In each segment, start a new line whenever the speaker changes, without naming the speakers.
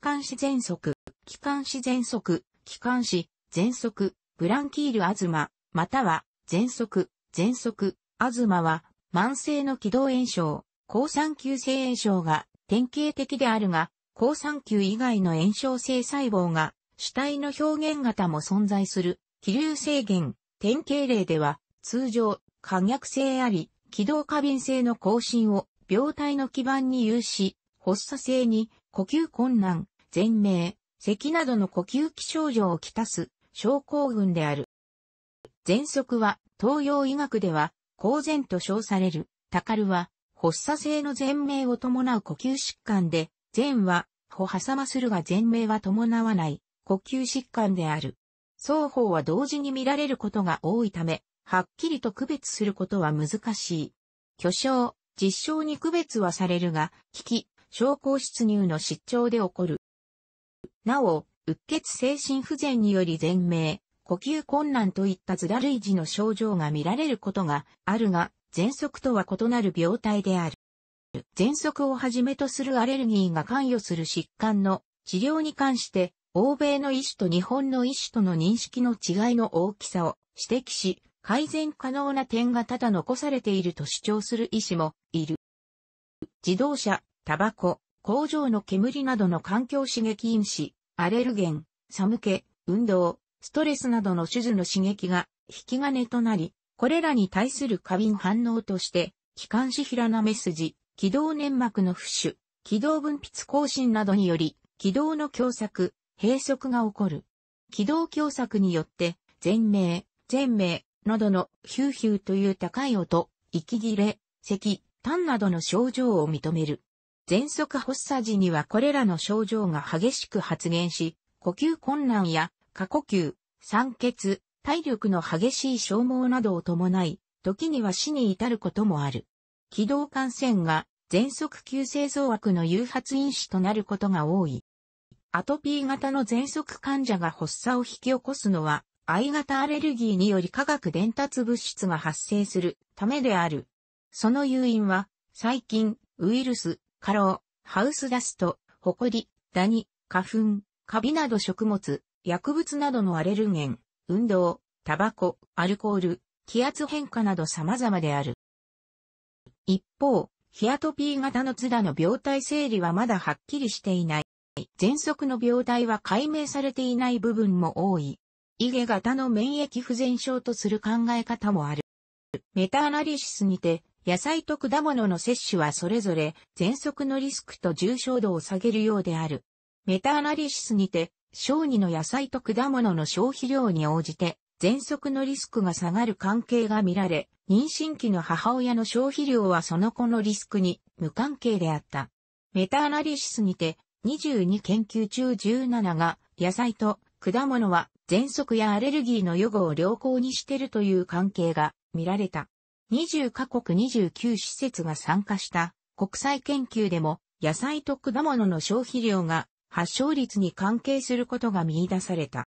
気管支喘息、気管支喘息、気管支、喘息、ブランキールアズマ、または、喘息、喘息、マは、慢性の気道炎症、高酸球性炎症が典型的であるが、高酸球以外の炎症性細胞が主体の表現型も存在する、気流制限、典型例では、通常、可逆性あり、気道過敏性の更新を病態の基盤に有し、発作性に呼吸困難、全明、咳などの呼吸器症状をきたす症候群である。喘息は東洋医学では公然と称される。タカルは発作性の全明を伴う呼吸疾患で、全は歩挟まするが全明は伴わない呼吸疾患である。双方は同時に見られることが多いため、はっきりと区別することは難しい。巨匠、実証に区別はされるが、危機、症候出入の失調で起こる。なお、うっ血精神不全により全命、呼吸困難といったずら類似の症状が見られることがあるが、喘息とは異なる病態である。喘息をはじめとするアレルギーが関与する疾患の治療に関して、欧米の医師と日本の医師との認識の違いの大きさを指摘し、改善可能な点がただ残されていると主張する医師もいる。自動車、タバコ、工場の煙などの環境刺激因子、アレルゲン、寒気、運動、ストレスなどの手術の刺激が引き金となり、これらに対する過敏反応として、気管支平なメ筋、気道粘膜の浮腫、気道分泌更新などにより、気道の狭窄、閉塞が起こる。気道狭窄によって、前鳴、前鳴、喉のヒューヒューという高い音、息切れ、咳、痰などの症状を認める。喘息発作時にはこれらの症状が激しく発現し、呼吸困難や過呼吸、酸欠、体力の激しい消耗などを伴い、時には死に至ることもある。気道感染が喘息急性増悪の誘発因子となることが多い。アトピー型の喘息患者が発作を引き起こすのは、I 型アレルギーにより化学伝達物質が発生するためである。その誘因は、細菌、ウイルス、過労、ハウスダスト、ホコリ、ダニ、花粉、カビなど食物、薬物などのアレルゲン、運動、タバコ、アルコール、気圧変化など様々である。一方、ヒアトピー型のツダの病態整理はまだはっきりしていない。喘息の病態は解明されていない部分も多い。イゲ型の免疫不全症とする考え方もある。メタアナリシスにて、野菜と果物の摂取はそれぞれ、喘息のリスクと重症度を下げるようである。メタアナリシスにて、小児の野菜と果物の消費量に応じて、喘息のリスクが下がる関係が見られ、妊娠期の母親の消費量はその子のリスクに無関係であった。メタアナリシスにて、22研究中17が、野菜と果物は喘息やアレルギーの予後を良好にしているという関係が見られた。20カ国29施設が参加した国際研究でも野菜と果物の消費量が発症率に関係することが見出された。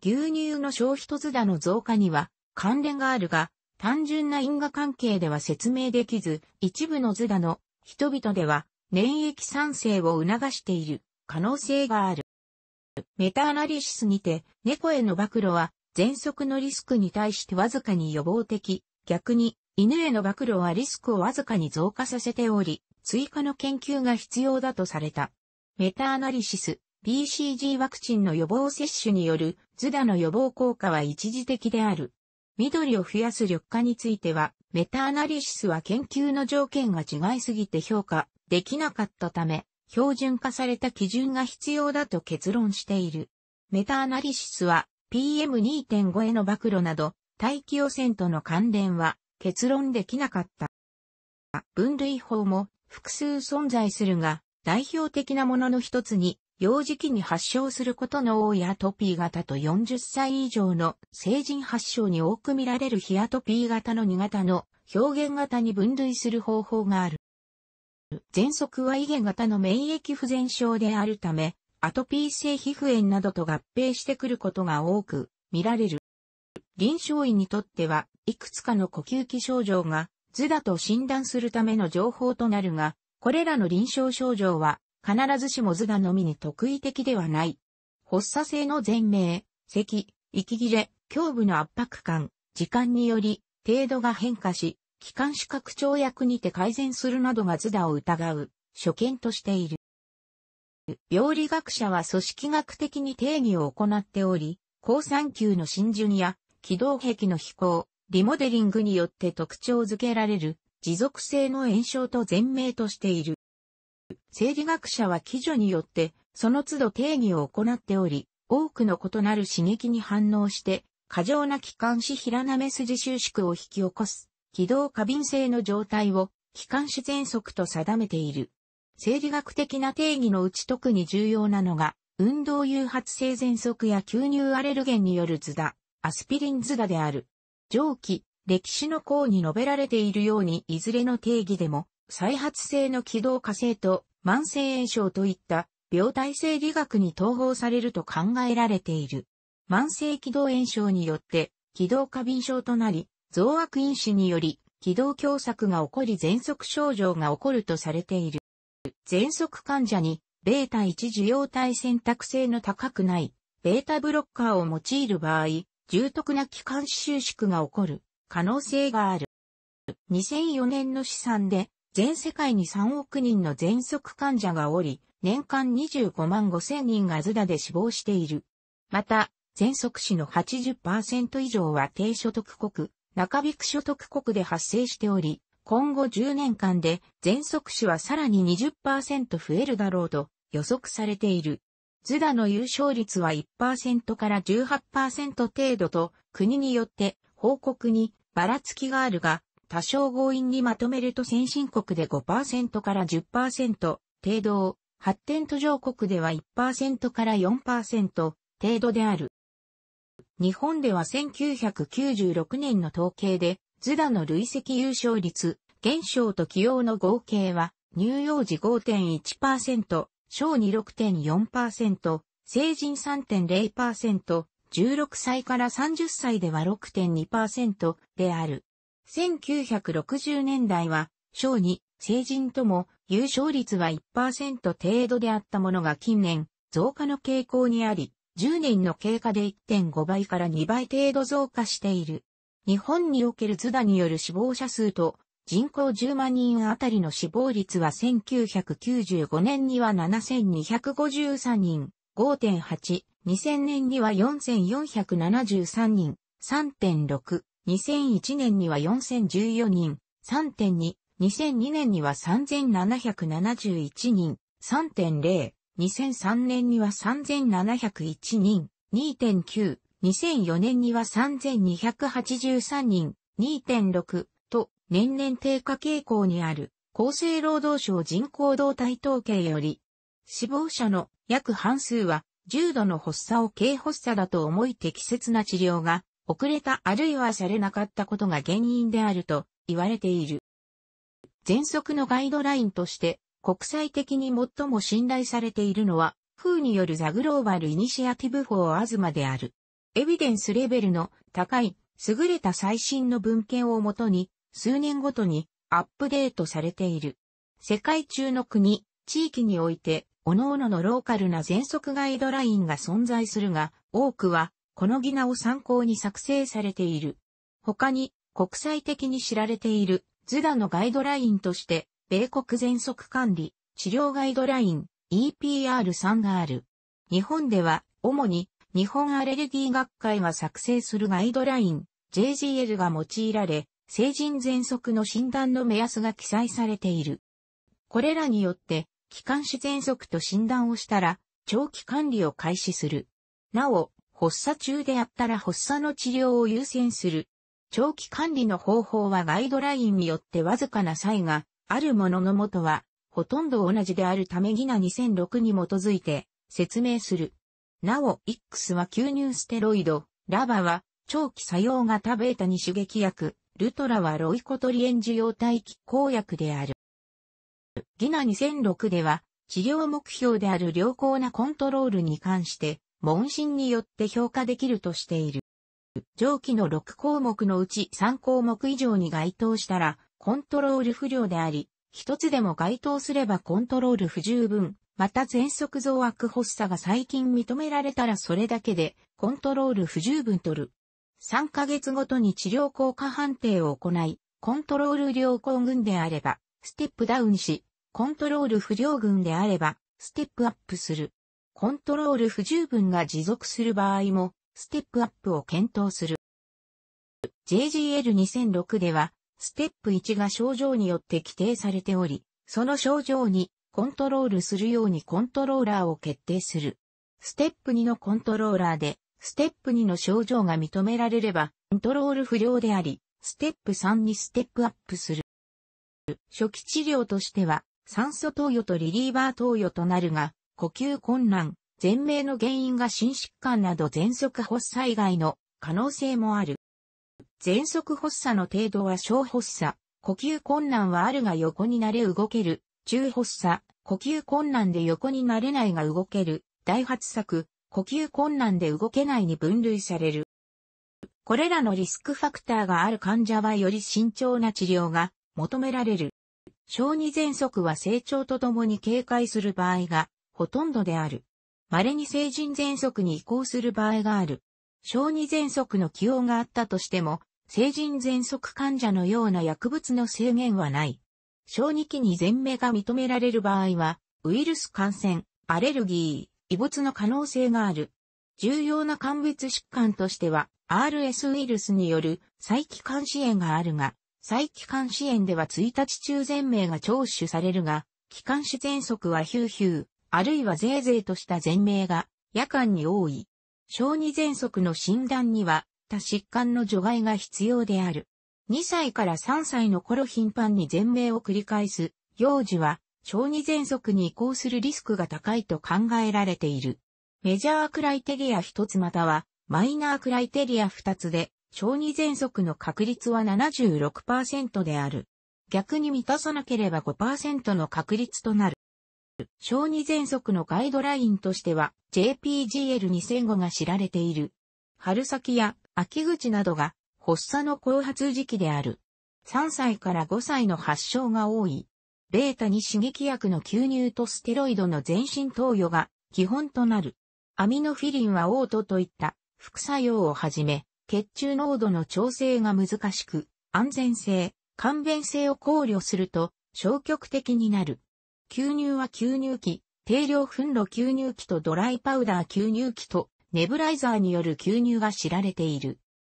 牛乳の消費突だの増加には関連があるが、単純な因果関係では説明できず、一部の図だの人々では粘液酸性を促している可能性がある。メタアナリシスにて猫への暴露は喘息のリスクに対してわずかに予防的、逆に犬への暴露はリスクをわずかに増加させており、追加の研究が必要だとされた。メタアナリシス、BCG ワクチンの予防接種によるズダの予防効果は一時的である。緑を増やす緑化については、メタアナリシスは研究の条件が違いすぎて評価できなかったため、標準化された基準が必要だと結論している。メタアナリシスは PM2.5 への暴露など、大気汚染との関連は結論できなかった。分類法も複数存在するが、代表的なものの一つに、幼児期に発症することの多いアトピー型と40歳以上の成人発症に多く見られるヒアトピー型の2型の表現型に分類する方法がある。喘息は異源型の免疫不全症であるため、アトピー性皮膚炎などと合併してくることが多く見られる。臨床医にとっては、いくつかの呼吸器症状が図だと診断するための情報となるが、これらの臨床症状は必ずしも図だのみに特異的ではない。発作性の前鳴、咳、息切れ、胸部の圧迫感、時間により程度が変化し、気管支拡張薬にて改善するなどが図だを疑う、所見としている。病理学者は組織学的に定義を行っており、高酸級の浸潤や、機動壁の飛行、リモデリングによって特徴づけられる持続性の炎症と全命としている。生理学者は基準によってその都度定義を行っており、多くの異なる刺激に反応して過剰な気管支平め筋収縮を引き起こす軌道過敏性の状態を気管支喘息と定めている。生理学的な定義のうち特に重要なのが運動誘発性喘息や吸入アレルゲンによる図だ。アスピリンズダである。上記、歴史の項に述べられているようにいずれの定義でも、再発性の軌道火星と慢性炎症といった病態性理学に統合されると考えられている。慢性軌道炎症によって、軌道過敏症となり、増悪因子により、軌道狭窄が起こり喘息症状が起こるとされている。喘息患者に、ベータ1受容体選択性の高くない、ベータブロッカーを用いる場合、重篤な気管収縮が起こる可能性がある。2004年の試算で全世界に3億人の喘息患者がおり、年間25万5千人がズダで死亡している。また、喘息死の80%以上は低所得国、中引く所得国で発生しており、今後10年間で喘息死はさらに20%増えるだろうと予測されている。ズダの優勝率は1%から18%程度と、国によって報告にばらつきがあるが、多少強引にまとめると先進国で5%から10%程度を、発展途上国では1%から4%程度である。日本では1996年の統計で、ズダの累積優勝率、減少と起用の合計は、乳幼児5.1%、小児6.4%、成人3.0%、16歳から30歳では6.2%である。1960年代は、小児、成人とも優勝率は1%程度であったものが近年、増加の傾向にあり、10年の経過で1.5倍から2倍程度増加している。日本における津田による死亡者数と人口10万人あたりの死亡率は1995年には7253人、5.8、2000年には4473人、3.6、2001年には4014人、3.2、2002年には3771人、3.0、2003年には3701人、2.9、2004年には3283人、2.6、年々低下傾向にある厚生労働省人口動態統計より、死亡者の約半数は重度の発作を軽発作だと思い適切な治療が遅れたあるいはされなかったことが原因であると言われている。喘息のガイドラインとして国際的に最も信頼されているのは、風によるザグローバルイニシアティブ法アズマである。エビデンスレベルの高い優れた最新の文献をもとに数年ごとにアップデートされている。世界中の国、地域において、各々のローカルな全速ガイドラインが存在するが、多くは、このギナを参考に作成されている。他に、国際的に知られている、ズダのガイドラインとして、米国全速管理、治療ガイドライン、EPR3 がある。日本では、主に、日本アレルギー学会が作成するガイドライン、JGL が用いられ、成人喘息の診断の目安が記載されている。これらによって、気管支喘息と診断をしたら、長期管理を開始する。なお、発作中であったら発作の治療を優先する。長期管理の方法はガイドラインによってわずかな差異があるもののもとは、ほとんど同じであるためギナ2006に基づいて説明する。なお、X は吸入ステロイド、ラバは長期作用型ベータに刺激薬、ルトラはロイコトリエン受容体機公薬である。ギナ2006では、治療目標である良好なコントロールに関して、問診によって評価できるとしている。上記の6項目のうち3項目以上に該当したら、コントロール不良であり、一つでも該当すればコントロール不十分、また喘息増悪発作が最近認められたらそれだけで、コントロール不十分とる、3ヶ月ごとに治療効果判定を行い、コントロール良好群であれば、ステップダウンし、コントロール不良群であれば、ステップアップする。コントロール不十分が持続する場合も、ステップアップを検討する。JGL2006 では、ステップ1が症状によって規定されており、その症状にコントロールするようにコントローラーを決定する。ステップ2のコントローラーで、ステップ2の症状が認められれば、コントロール不良であり、ステップ3にステップアップする。初期治療としては、酸素投与とリリーバー投与となるが、呼吸困難、全命の原因が心疾患など喘息発作以外の可能性もある。喘息発作の程度は小発作、呼吸困難はあるが横になれ動ける、中発作、呼吸困難で横になれないが動ける、大発作、呼吸困難で動けないに分類される。これらのリスクファクターがある患者はより慎重な治療が求められる。小児喘息は成長とともに警戒する場合がほとんどである。稀に成人喘息に移行する場合がある。小児喘息の起用があったとしても、成人喘息患者のような薬物の制限はない。小児期に全命が認められる場合は、ウイルス感染、アレルギー、異物の可能性がある。重要な間別疾患としては、RS ウイルスによる再帰還支援があるが、再帰還支援では1日中全命が聴取されるが、帰還支喘息はヒューヒュー、あるいはゼーゼーとした全命が夜間に多い。小児喘息の診断には、他疾患の除外が必要である。2歳から3歳の頃頻繁に全命を繰り返す、幼児は小児喘息に移行するリスクが高いと考えられている。メジャークライテリア一つまたは、マイナークライテリア二つで、小児喘息の確率は76%である。逆に満たさなければ5%の確率となる。小児喘息のガイドラインとしては JPGL2005 が知られている。春先や秋口などが発作の後発時期である。3歳から5歳の発症が多い。ベータに刺激薬の吸入とステロイドの全身投与が基本となる。アミノフィリンはオートといった副作用をはじめ、血中濃度の調整が難しく、安全性、簡便性を考慮すると消極的になる。吸入は吸入器、定量粉露吸入器とドライパウダー吸入器とネブライザーによる吸入が知られている。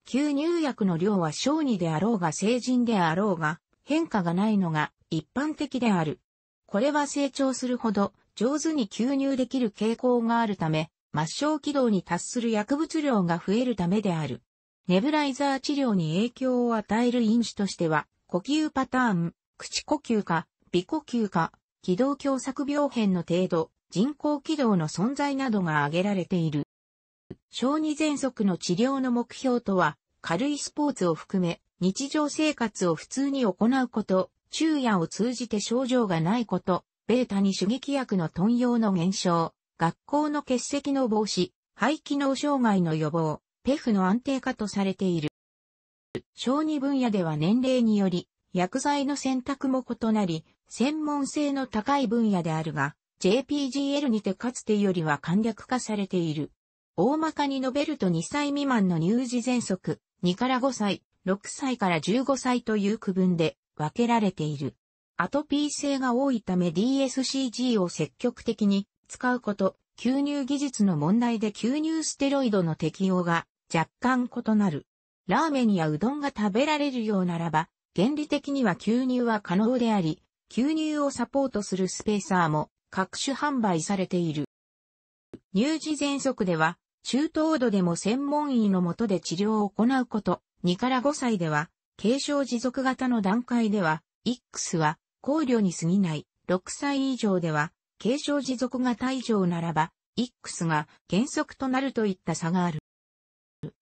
吸入薬の量は小児であろうが成人であろうが変化がないのが一般的である。これは成長するほど上手に吸入できる傾向があるため、末梢軌道に達する薬物量が増えるためである。ネブライザー治療に影響を与える因子としては、呼吸パターン、口呼吸か、鼻呼吸か、軌道狭窄病変の程度、人工軌道の存在などが挙げられている。小児喘息の治療の目標とは、軽いスポーツを含め、日常生活を普通に行うこと、昼夜を通じて症状がないこと、ベータに刺激薬の頓用の減少、学校の欠席の防止、肺機能障害の予防、ペフの安定化とされている。小児分野では年齢により、薬剤の選択も異なり、専門性の高い分野であるが、JPGL にてかつてよりは簡略化されている。大まかに述べると2歳未満の乳児喘息、2から5歳、6歳から15歳という区分で、分けられている。アトピー性が多いため DSCG を積極的に使うこと、吸入技術の問題で吸入ステロイドの適用が若干異なる。ラーメンやうどんが食べられるようならば、原理的には吸入は可能であり、吸入をサポートするスペーサーも各種販売されている。乳児喘息では、中等度でも専門医のもとで治療を行うこと、2から5歳では、継承持続型の段階では、X は考慮に過ぎない、6歳以上では、継承持続型以上ならば、X が原則となるといった差がある。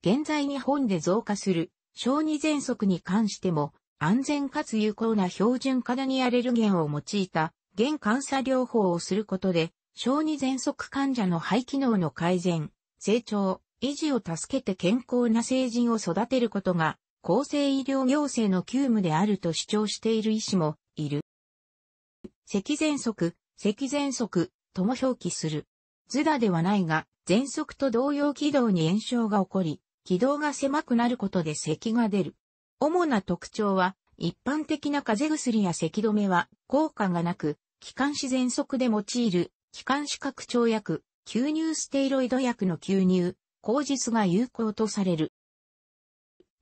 現在日本で増加する、小児喘息に関しても、安全かつ有効な標準カダニアレルゲンを用いた、現監査療法をすることで、小児喘息患者の肺機能の改善、成長、維持を助けて健康な成人を育てることが厚生医療行政の急務であると主張している医師もいる。咳喘息、咳喘息とも表記する。ズダではないが、喘息と同様軌道に炎症が起こり、軌道が狭くなることで咳が出る。主な特徴は、一般的な風邪薬や咳止めは効果がなく、気管支喘息で用いる気管支拡張薬、吸入ステイロイド薬の吸入、口実が有効とされる。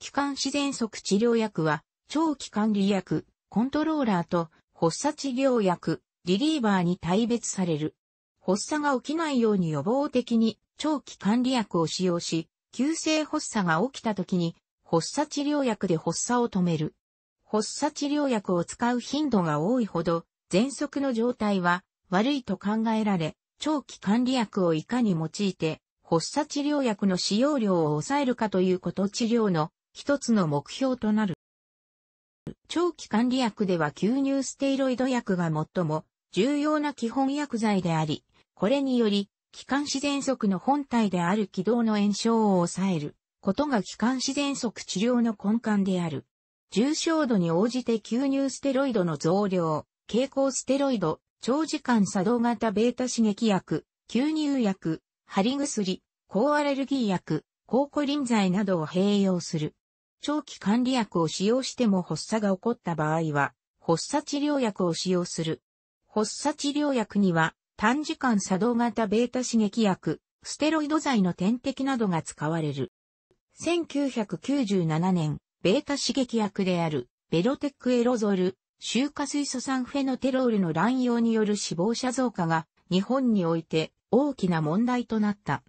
気管支喘息治療薬は、長期管理薬、コントローラーと発作治療薬、リリーバーに対別される。発作が起きないように予防的に長期管理薬を使用し、急性発作が起きた時に発作治療薬で発作を止める。発作治療薬を使う頻度が多いほど、喘息の状態は悪いと考えられ、長期管理薬をいかに用いて、発作治療薬の使用量を抑えるかということ治療の一つの目標となる。長期管理薬では吸入ステイロイド薬が最も重要な基本薬剤であり、これにより、気管支喘息の本体である軌道の炎症を抑えることが気管支喘息治療の根幹である。重症度に応じて吸入ステロイドの増量、蛍光ステロイド、長時間作動型ベータ刺激薬、吸入薬、貼り薬、抗アレルギー薬、抗コリン剤などを併用する。長期管理薬を使用しても発作が起こった場合は、発作治療薬を使用する。発作治療薬には、短時間作動型ベータ刺激薬、ステロイド剤の点滴などが使われる。1997年、ベータ刺激薬である、ベロテックエロゾル、周化水素酸フェノテロールの乱用による死亡者増加が、日本において大きな問題となった。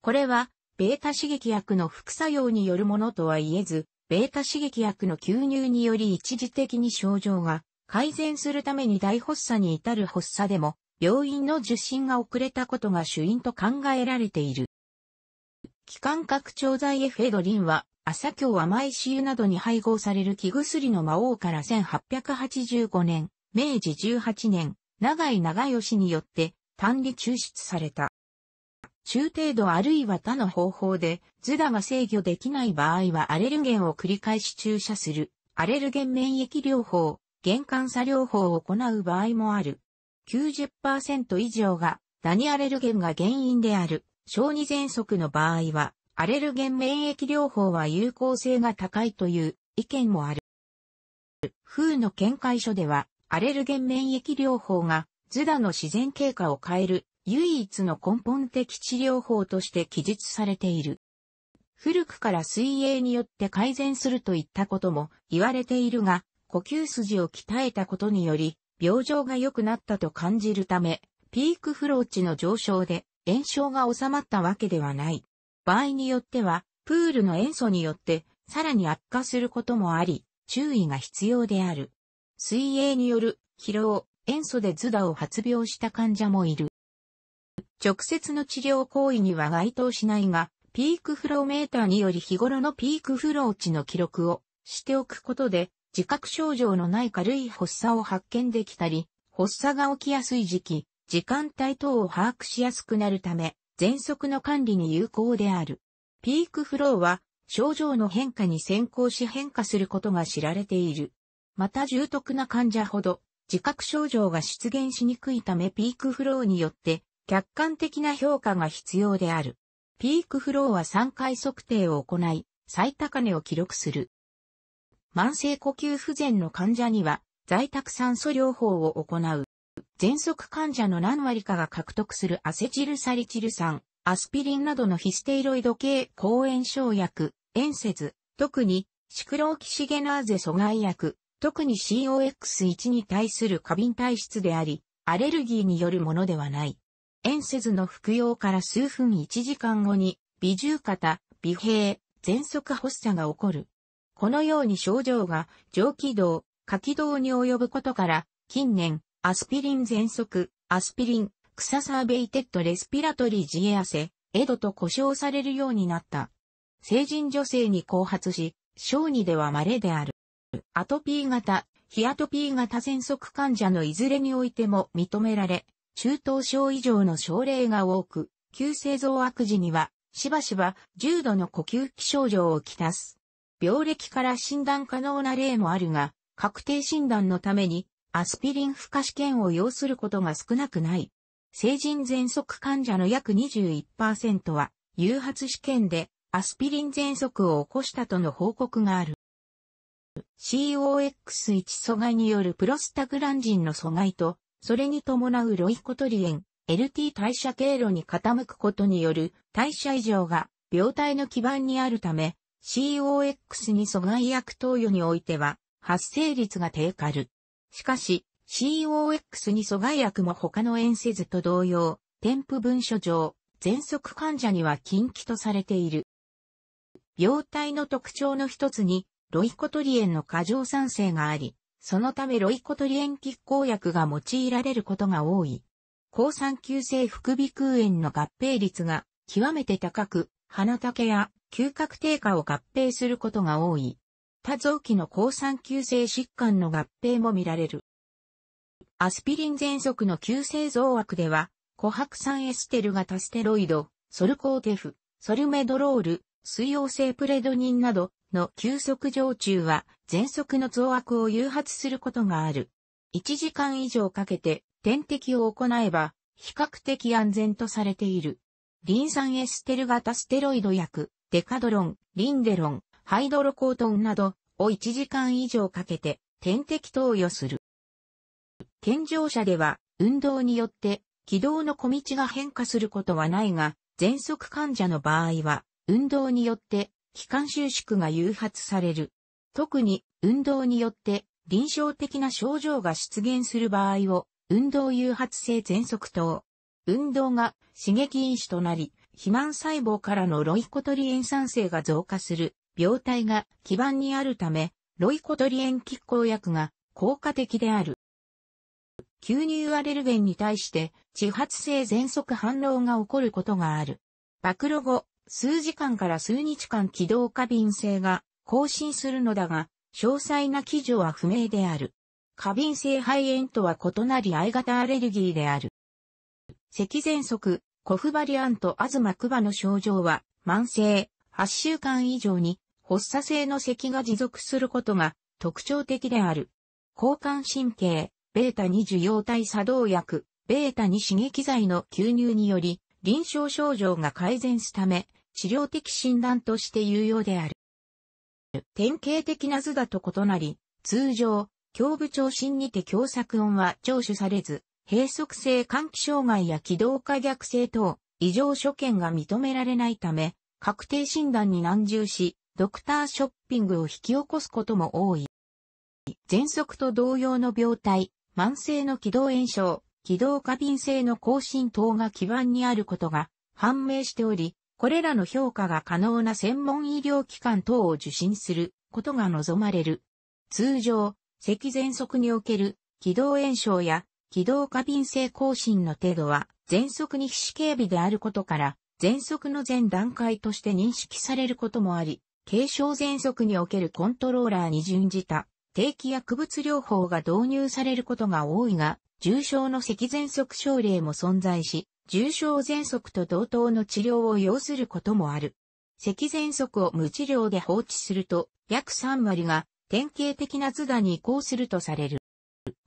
これは、ベータ刺激薬の副作用によるものとは言えず、ベータ刺激薬の吸入により一時的に症状が改善するために大発作に至る発作でも、病院の受診が遅れたことが主因と考えられている。気管拡張剤エフェドリンは、朝京甘い死油などに配合される気薬の魔王から1885年、明治18年、長井長吉によって単理抽出された。中程度あるいは他の方法で、ズダが制御できない場合はアレルゲンを繰り返し注射する、アレルゲン免疫療法、玄関作療法を行う場合もある。90%以上が、ダニアレルゲンが原因である、小児喘息の場合は、アレルゲン免疫療法は有効性が高いという意見もある。風の見解書では、アレルゲン免疫療法が、ズダの自然経過を変える唯一の根本的治療法として記述されている。古くから水泳によって改善するといったことも言われているが、呼吸筋を鍛えたことにより、病状が良くなったと感じるため、ピークフロー値の上昇で炎症が収まったわけではない。場合によっては、プールの塩素によってさらに悪化することもあり、注意が必要である。水泳による疲労、塩素で頭打を発病した患者もいる。直接の治療行為には該当しないが、ピークフローメーターにより日頃のピークフロー値の記録をしておくことで、自覚症状のない軽い発作を発見できたり、発作が起きやすい時期、時間帯等を把握しやすくなるため、喘息の管理に有効である。ピークフローは、症状の変化に先行し変化することが知られている。また重篤な患者ほど、自覚症状が出現しにくいためピークフローによって客観的な評価が必要である。ピークフローは3回測定を行い、最高値を記録する。慢性呼吸不全の患者には、在宅酸素療法を行う。喘息患者の何割かが獲得するアセチルサリチル酸、アスピリンなどのヒステイロイド系抗炎症薬、セズ、特にシクローキシゲナーゼ阻害薬、特に COX1 に対する過敏体質であり、アレルギーによるものではない。ンせずの服用から数分1時間後に、微重肩、微閉、喘息発作が起こる。このように症状が上気道、下気道に及ぶことから、近年、アスピリン喘息、アスピリン、クササーベイテッドレスピラトリジエアセ、エドと呼称されるようになった。成人女性に後発し、小児では稀である。アトピー型、ヒアトピー型喘息患者のいずれにおいても認められ、中等症以上の症例が多く、急性増悪時には、しばしば重度の呼吸器症状をきたす。病歴から診断可能な例もあるが、確定診断のためにアスピリン不可試験を要することが少なくない。成人喘息患者の約21%は誘発試験でアスピリン喘息を起こしたとの報告がある。COX1 阻害によるプロスタグランジンの阻害とそれに伴うロイコトリエン、LT 代謝経路に傾くことによる代謝異常が病態の基盤にあるため、COX に阻害薬投与においては発生率が低下る。しかし、COX に阻害薬も他の塩せずと同様、添付文書上、喘息患者には禁忌とされている。病態の特徴の一つに、ロイコトリエンの過剰酸性があり、そのためロイコトリエン拮抗薬が用いられることが多い。抗酸球性副鼻腔炎の合併率が極めて高く、鼻竹や嗅覚低下を合併することが多い。多臓器の抗酸球性疾患の合併も見られる。アスピリン喘息の急性増悪では、琥珀酸エステル型ステロイド、ソルコーテフ、ソルメドロール、水溶性プレドニンなど、の急速上駐は、全速の増悪を誘発することがある。1時間以上かけて点滴を行えば、比較的安全とされている。リン酸エステル型ステロイド薬、デカドロン、リンデロン、ハイドロコートンなどを1時間以上かけて点滴投与する。健常者では運動によって軌道の小道が変化することはないが、喘息患者の場合は運動によって気管収縮が誘発される。特に運動によって臨床的な症状が出現する場合を運動誘発性喘息等。運動が刺激因子となり、肥満細胞からのロイコトリエン酸性が増加する病態が基盤にあるため、ロイコトリエン拮抗薬が効果的である。吸入アレルゲンに対して、地発性喘息反応が起こることがある。暴露後、数時間から数日間軌道過敏性が更新するのだが、詳細な記準は不明である。過敏性肺炎とは異なり I 型アレルギーである。咳喘息、コフバリアントアズマクバの症状は、慢性、8週間以上に、発作性の咳が持続することが特徴的である。交換神経、ベータ2受容体作動薬、ベータ2刺激剤の吸入により、臨床症状が改善すため、治療的診断として有用である。典型的な図だと異なり、通常、胸部長診にて狭窄音は聴取されず、閉塞性換気障害や気道可逆性等、異常所見が認められないため、確定診断に難重し、ドクターショッピングを引き起こすことも多い。喘息と同様の病態、慢性の気道炎症、軌道過敏性の更新等が基盤にあることが判明しており、これらの評価が可能な専門医療機関等を受診することが望まれる。通常、咳喘息における軌道炎症や軌道過敏性更新の程度は、喘息に非死警備であることから、喘息の全段階として認識されることもあり、軽症喘息におけるコントローラーに準じた定期薬物療法が導入されることが多いが、重症の咳喘息症例も存在し、重症喘息と同等の治療を要することもある。咳喘息を無治療で放置すると、約3割が典型的な図打に移行するとされる。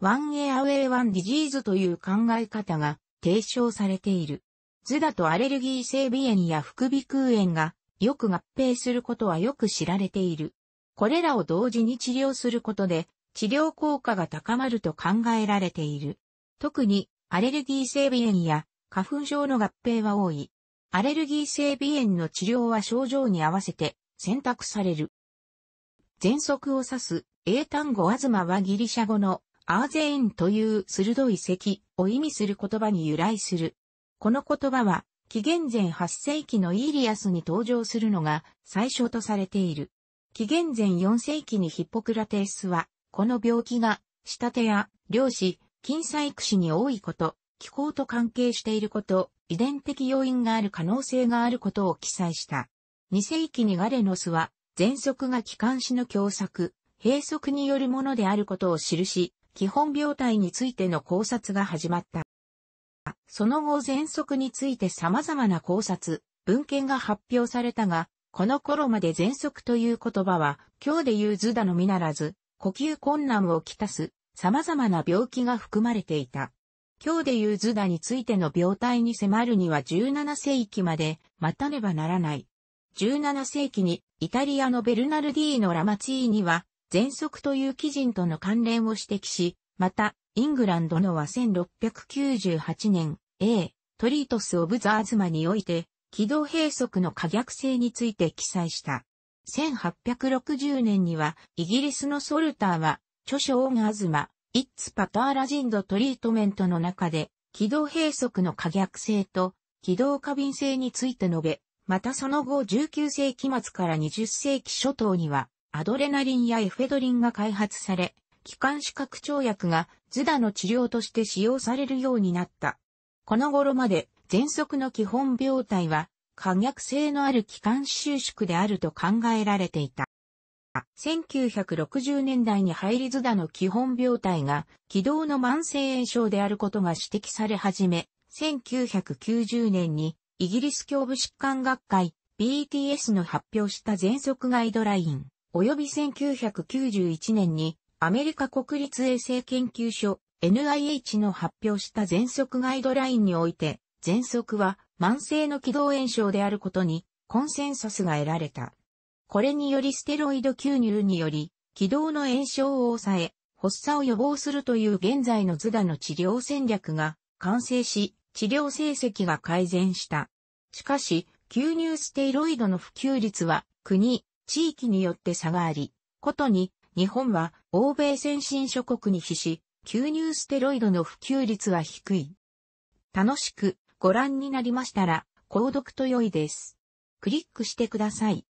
1A Away 1 d i s e a という考え方が提唱されている。図打とアレルギー性鼻炎や副鼻腔炎がよく合併することはよく知られている。これらを同時に治療することで治療効果が高まると考えられている。特にアレルギー性鼻炎や花粉症の合併は多い。アレルギー性鼻炎の治療は症状に合わせて選択される。喘息を指す英単語アズマはギリシャ語のアーゼインという鋭い咳を意味する言葉に由来する。この言葉は紀元前8世紀のイーリアスに登場するのが最初とされている。紀元前4世紀にヒッポクラテスはこの病気が下手や漁師、近細工種に多いこと、気候と関係していること、遺伝的要因がある可能性があることを記載した。2世紀にガレノスは、喘息が気管支の狭窄、閉塞によるものであることを記し、基本病態についての考察が始まった。その後喘息について様々な考察、文献が発表されたが、この頃まで喘息という言葉は、今日で言う図だのみならず、呼吸困難をきたす、様々な病気が含まれていた。今日でいうズダについての病態に迫るには17世紀まで待たねばならない。17世紀にイタリアのベルナルディーノ・ラマチーニは、喘息という基人との関連を指摘し、また、イングランドのは1698年、A、トリートス・オブ・ザ・アズマにおいて、軌道閉塞の可逆性について記載した。1860年には、イギリスのソルターは、著書オンアズマ、イッツパターラジンドトリートメントの中で、軌道閉塞の可逆性と軌道過敏性について述べ、またその後19世紀末から20世紀初頭には、アドレナリンやエフェドリンが開発され、気管支拡張薬がズダの治療として使用されるようになった。この頃まで、喘息の基本病態は、可逆性のある気管収縮であると考えられていた。1960年代にハイリズダの基本病態が気道の慢性炎症であることが指摘され始め、1990年にイギリス胸部疾患学会 BTS の発表した喘息ガイドライン、及び1991年にアメリカ国立衛生研究所 NIH の発表した喘息ガイドラインにおいて、喘息は慢性の気道炎症であることにコンセンサスが得られた。これによりステロイド吸入により、気道の炎症を抑え、発作を予防するという現在のズダの治療戦略が完成し、治療成績が改善した。しかし、吸入ステロイドの普及率は国、地域によって差があり、ことに日本は欧米先進諸国に比し、吸入ステロイドの普及率は低い。楽しくご覧になりましたら、購読と良いです。クリックしてください。